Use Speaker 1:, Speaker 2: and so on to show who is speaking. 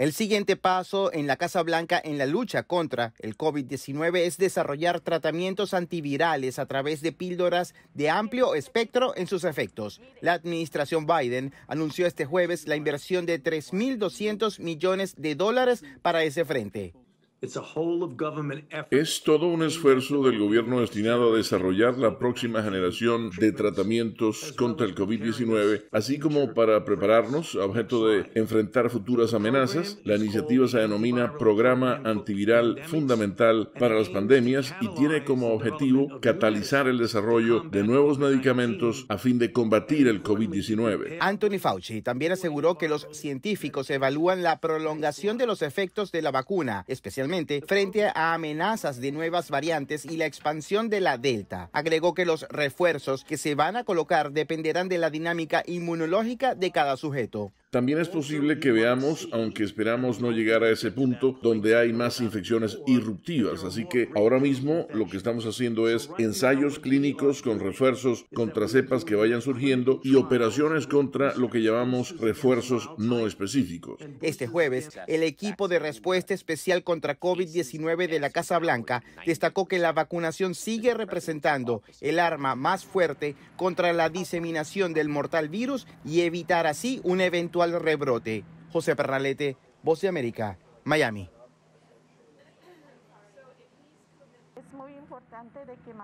Speaker 1: El siguiente paso en la Casa Blanca en la lucha contra el COVID-19 es desarrollar tratamientos antivirales a través de píldoras de amplio espectro en sus efectos. La administración Biden anunció este jueves la inversión de 3.200 millones de dólares para ese frente.
Speaker 2: Es todo un esfuerzo del gobierno destinado a desarrollar la próxima generación de tratamientos contra el COVID-19, así como para prepararnos a objeto de enfrentar futuras amenazas. La iniciativa se denomina Programa Antiviral Fundamental para las Pandemias y tiene como objetivo catalizar el desarrollo de nuevos medicamentos a fin de combatir el COVID-19.
Speaker 1: Anthony Fauci también aseguró que los científicos evalúan la prolongación de los efectos de la vacuna, especialmente frente a amenazas de nuevas variantes y la expansión de la Delta. Agregó que los refuerzos que se van a colocar dependerán de la dinámica inmunológica de cada sujeto.
Speaker 2: También es posible que veamos, aunque esperamos no llegar a ese punto, donde hay más infecciones irruptivas. Así que ahora mismo lo que estamos haciendo es ensayos clínicos con refuerzos contra cepas que vayan surgiendo y operaciones contra lo que llamamos refuerzos no específicos.
Speaker 1: Este jueves, el equipo de respuesta especial contra COVID-19 de la Casa Blanca destacó que la vacunación sigue representando el arma más fuerte contra la diseminación del mortal virus y evitar así un eventual eventual rebrote. José Perralete, Voz de América, Miami.
Speaker 2: Es muy importante de que